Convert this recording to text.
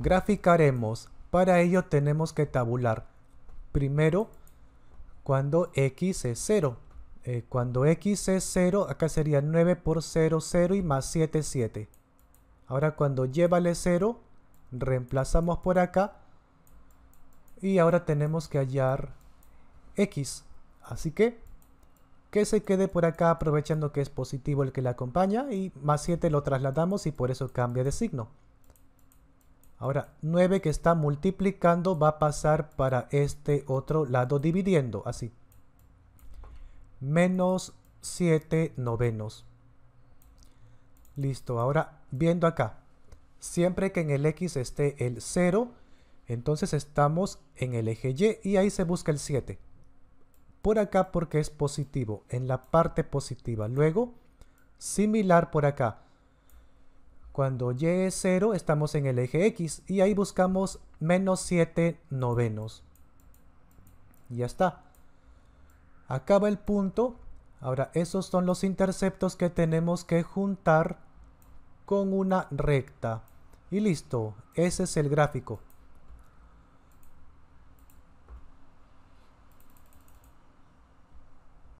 Graficaremos. Para ello tenemos que tabular. Primero, cuando x es 0. Eh, cuando x es 0, acá sería 9 por 0, 0 y más 7, 7. Ahora cuando y vale 0, reemplazamos por acá. Y ahora tenemos que hallar x. Así que, que se quede por acá aprovechando que es positivo el que le acompaña y más 7 lo trasladamos y por eso cambia de signo. Ahora, 9 que está multiplicando va a pasar para este otro lado dividiendo, así. Menos 7 novenos. Listo, ahora viendo acá. Siempre que en el X esté el 0, entonces estamos en el eje Y y ahí se busca el 7. Por acá porque es positivo, en la parte positiva. Luego, similar por acá. Cuando y es 0 estamos en el eje X y ahí buscamos menos 7 novenos. Ya está. Acaba el punto. Ahora esos son los interceptos que tenemos que juntar con una recta. Y listo, ese es el gráfico.